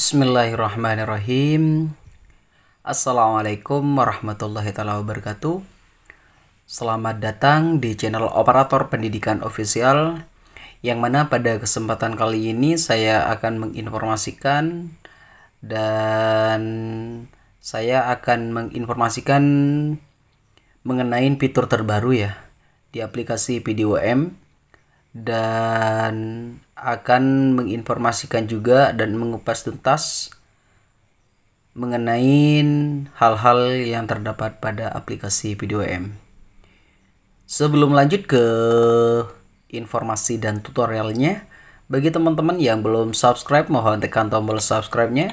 Bismillahirrahmanirrahim. Assalamualaikum warahmatullahi taala wabarakatuh. Selamat datang di channel Operator Pendidikan Official yang mana pada kesempatan kali ini saya akan menginformasikan dan saya akan menginformasikan mengenai fitur terbaru ya di aplikasi PDOM dan akan menginformasikan juga dan mengupas tuntas mengenai hal-hal yang terdapat pada aplikasi PDOM. Sebelum lanjut ke informasi dan tutorialnya, bagi teman-teman yang belum subscribe mohon tekan tombol subscribe-nya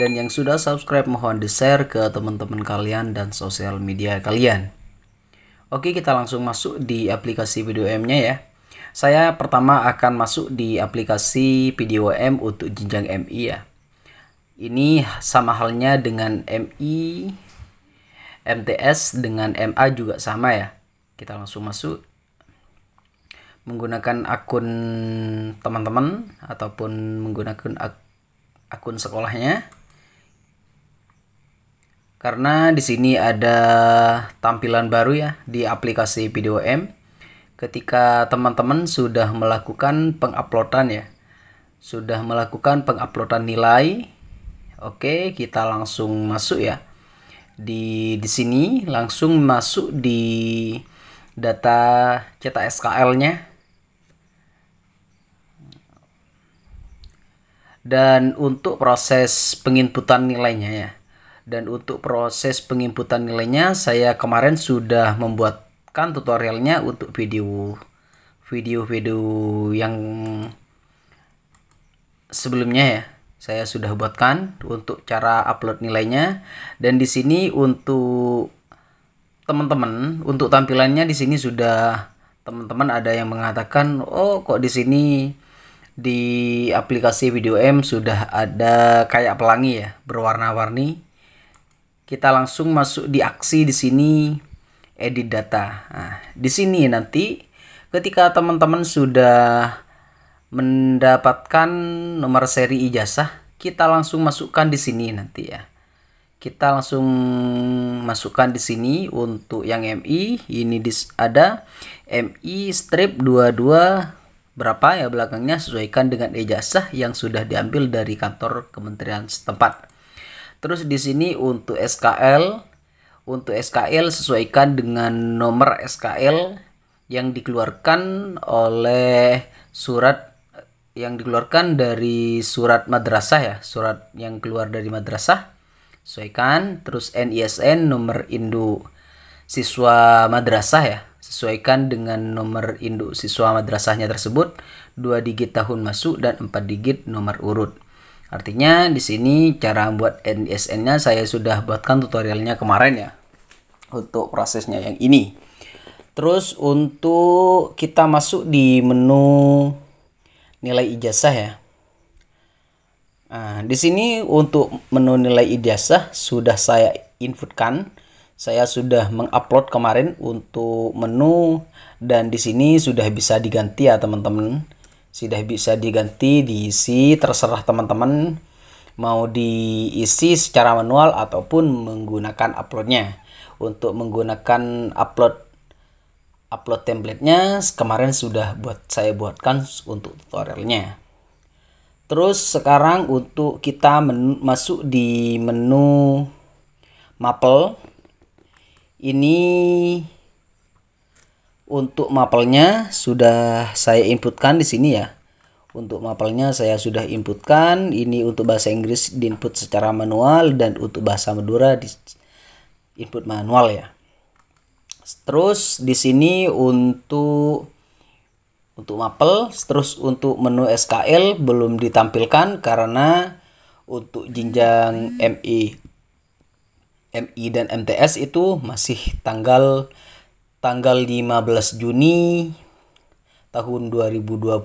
dan yang sudah subscribe mohon di-share ke teman-teman kalian dan sosial media kalian. Oke, kita langsung masuk di aplikasi PDOM-nya ya. Saya pertama akan masuk di aplikasi PDOM untuk jenjang MI ya. Ini sama halnya dengan MI, MTS dengan MA juga sama ya. Kita langsung masuk menggunakan akun teman-teman ataupun menggunakan ak akun sekolahnya. Karena di sini ada tampilan baru ya di aplikasi PDOM ketika teman-teman sudah melakukan penguploadan ya sudah melakukan penguploadan nilai oke kita langsung masuk ya di di sini langsung masuk di data cetak SKL-nya dan untuk proses penginputan nilainya ya dan untuk proses penginputan nilainya saya kemarin sudah membuat siapkan tutorialnya untuk video video-video yang sebelumnya ya saya sudah buatkan untuk cara upload nilainya dan di sini untuk teman-teman untuk tampilannya di sini sudah teman-teman ada yang mengatakan oh kok di sini di aplikasi video M sudah ada kayak pelangi ya berwarna-warni kita langsung masuk di aksi di sini edit data. Nah, di sini nanti ketika teman-teman sudah mendapatkan nomor seri ijazah, kita langsung masukkan di sini nanti ya. Kita langsung masukkan di sini untuk yang MI, ini ada MI strip 22 berapa ya belakangnya sesuaikan dengan ijazah yang sudah diambil dari kantor kementerian setempat. Terus di sini untuk SKL untuk SKL sesuaikan dengan nomor SKL yang dikeluarkan oleh surat yang dikeluarkan dari surat madrasah ya, surat yang keluar dari madrasah. Sesuaikan terus NISN nomor induk siswa madrasah ya. Sesuaikan dengan nomor induk siswa madrasahnya tersebut, dua digit tahun masuk dan empat digit nomor urut. Artinya di sini cara membuat nisn nya saya sudah buatkan tutorialnya kemarin ya untuk prosesnya yang ini terus untuk kita masuk di menu nilai ijazah ya nah, di sini untuk menu nilai ijazah sudah saya inputkan saya sudah mengupload kemarin untuk menu dan di sini sudah bisa diganti ya teman-teman sudah bisa diganti diisi terserah teman-teman mau diisi secara manual ataupun menggunakan uploadnya untuk menggunakan upload upload templatenya kemarin sudah buat saya buatkan untuk tutorialnya terus sekarang untuk kita masuk di menu mapel ini untuk mapelnya sudah saya inputkan di sini ya untuk mapelnya saya sudah inputkan ini untuk bahasa Inggris diinput secara manual dan untuk bahasa Madura di input manual ya terus di sini untuk untuk mapel terus untuk menu SKL belum ditampilkan karena untuk jenjang MI MI dan MTS itu masih tanggal tanggal 15 Juni tahun 2022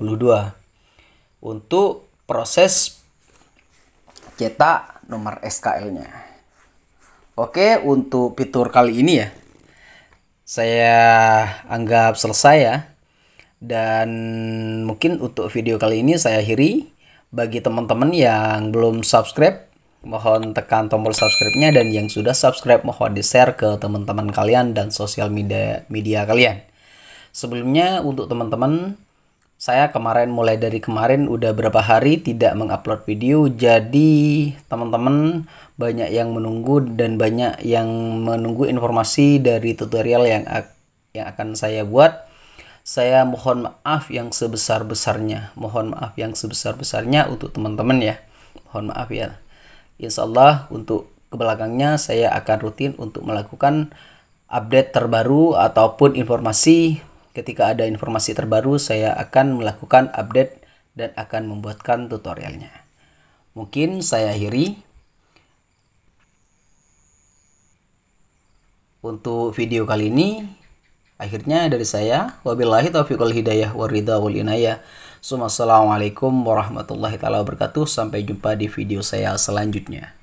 untuk proses cetak nomor SKL-nya. Oke, untuk fitur kali ini ya, saya anggap selesai ya. Dan mungkin untuk video kali ini saya akhiri. Bagi teman-teman yang belum subscribe, mohon tekan tombol subscribe-nya dan yang sudah subscribe mohon di-share ke teman-teman kalian dan sosial media media kalian. Sebelumnya untuk teman-teman saya kemarin mulai dari kemarin udah berapa hari tidak mengupload video jadi teman-teman banyak yang menunggu dan banyak yang menunggu informasi dari tutorial yang yang akan saya buat saya mohon maaf yang sebesar-besarnya mohon maaf yang sebesar-besarnya untuk teman-teman ya mohon maaf ya Insya Allah untuk kebelakangnya saya akan rutin untuk melakukan update terbaru ataupun informasi Ketika ada informasi terbaru, saya akan melakukan update dan akan membuatkan tutorialnya. Mungkin saya akhiri untuk video kali ini. Akhirnya dari saya, wabillahi taufiq wal hidayah waridha wal inayah. Assalamualaikum warahmatullahi taala wabarakatuh. Sampai jumpa di video saya selanjutnya.